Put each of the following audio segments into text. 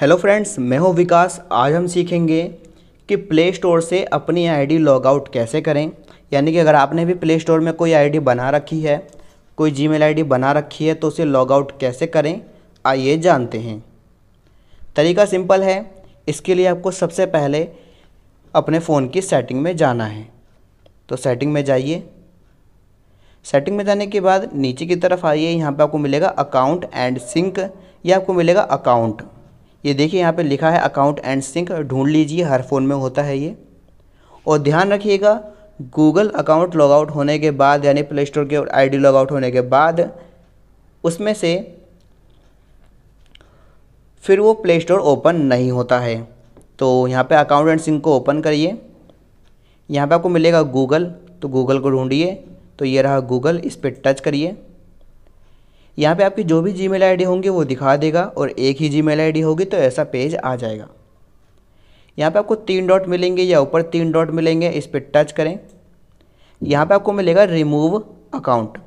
hello friends मैं हूं विकास आज हम सीखेंगे कि प्ले स्टोर से अपनी आईडी लॉगआउट कैसे करें यानी कि अगर आपने भी प्ले स्टोर में कोई आईडी बना रखी है कोई जीमेल आईडी बना रखी है तो उसे लॉगआउट कैसे करें आइए जानते हैं तरीका सिंपल है इसके लिए आपको सबसे पहले अपने फ़ोन की सेटिंग में जाना है तो सेटिंग में जाइए सेटिंग में जाने के बाद नीचे की तरफ आइए यहाँ पर आपको मिलेगा अकाउंट एंड सिंक या आपको मिलेगा अकाउंट ये देखिए यहाँ पे लिखा है अकाउंट एंड सिंक ढूंढ लीजिए हर फ़ोन में होता है ये और ध्यान रखिएगा गूगल अकाउंट लॉगआउट होने के बाद यानी प्ले स्टोर के आई डी लॉगआउट होने के बाद उसमें से फिर वो प्ले स्टोर ओपन नहीं होता है तो यहाँ पे अकाउंट एंड सिंक को ओपन करिए यहाँ पे आपको मिलेगा गूगल तो गूगल को ढूंढिए तो ये रहा गूगल इस पर टच करिए यहाँ पे आपकी जो भी जी मेल होंगे वो दिखा देगा और एक ही जी मेल होगी तो ऐसा पेज आ जाएगा यहाँ पे आपको तीन डॉट मिलेंगे या ऊपर तीन डॉट मिलेंगे इस पर टच करें यहाँ पे आपको मिलेगा रिमूव अकाउंट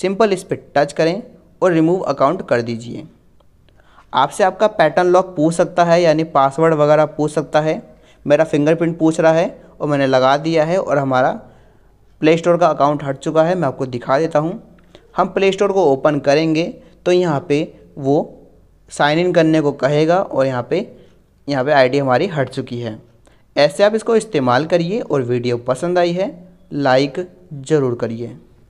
सिंपल इस पर टच करें और रिमूव अकाउंट कर दीजिए आपसे आपका पैटर्न लॉक पूछ सकता है यानी पासवर्ड वगैरह पूछ सकता है मेरा फिंगरप्रिंट पूछ रहा है और मैंने लगा दिया है और हमारा प्ले स्टोर का अकाउंट हट चुका है मैं आपको दिखा देता हूँ हम प्ले स्टोर को ओपन करेंगे तो यहाँ पे वो साइन इन करने को कहेगा और यहाँ पे यहाँ पे आईडी हमारी हट चुकी है ऐसे आप इसको इस्तेमाल करिए और वीडियो पसंद आई है लाइक ज़रूर करिए